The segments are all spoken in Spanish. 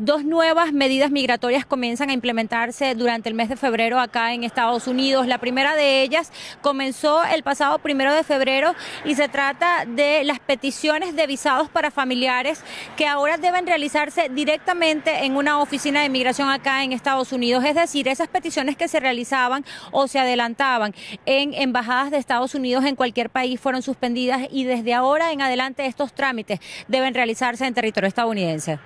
Dos nuevas medidas migratorias comienzan a implementarse durante el mes de febrero acá en Estados Unidos. La primera de ellas comenzó el pasado primero de febrero y se trata de las peticiones de visados para familiares que ahora deben realizarse directamente en una oficina de migración acá en Estados Unidos. Es decir, esas peticiones que se realizaban o se adelantaban en embajadas de Estados Unidos en cualquier país fueron suspendidas y desde ahora en adelante estos trámites deben realizarse en territorio estadounidense.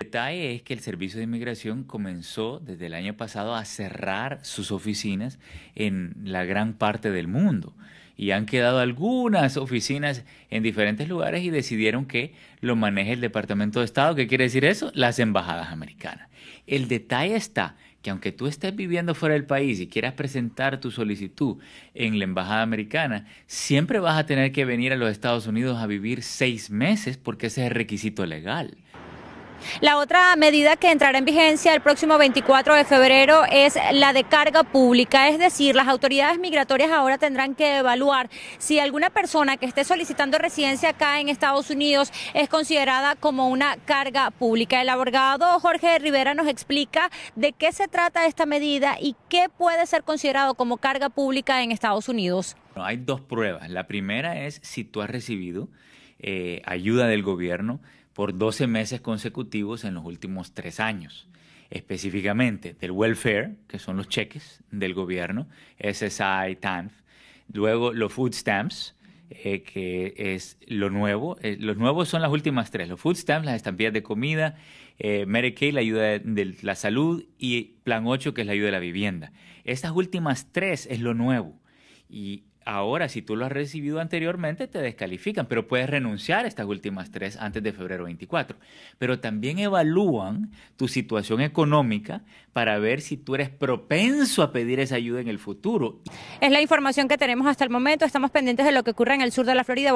El detalle es que el Servicio de Inmigración comenzó desde el año pasado a cerrar sus oficinas en la gran parte del mundo. Y han quedado algunas oficinas en diferentes lugares y decidieron que lo maneje el Departamento de Estado. ¿Qué quiere decir eso? Las embajadas americanas. El detalle está que aunque tú estés viviendo fuera del país y quieras presentar tu solicitud en la Embajada Americana, siempre vas a tener que venir a los Estados Unidos a vivir seis meses porque ese es el requisito legal. La otra medida que entrará en vigencia el próximo 24 de febrero es la de carga pública, es decir, las autoridades migratorias ahora tendrán que evaluar si alguna persona que esté solicitando residencia acá en Estados Unidos es considerada como una carga pública. El abogado Jorge Rivera nos explica de qué se trata esta medida y qué puede ser considerado como carga pública en Estados Unidos. hay dos pruebas. La primera es si tú has recibido eh, ayuda del gobierno por 12 meses consecutivos en los últimos tres años, específicamente del welfare, que son los cheques del gobierno, SSI, TANF, luego los food stamps, eh, que es lo nuevo. Eh, los nuevos son las últimas tres, los food stamps, las estampillas de comida, eh, Medicaid, la ayuda de, la salud y Plan 8, que es la ayuda de la vivienda. Estas últimas tres es lo nuevo. Y Ahora, si tú lo has recibido anteriormente, te descalifican, pero puedes renunciar a estas últimas tres antes de febrero 24. Pero también evalúan tu situación económica para ver si tú eres propenso a pedir esa ayuda en el futuro. Es la información que tenemos hasta el momento. Estamos pendientes de lo que ocurre en el sur de la Florida.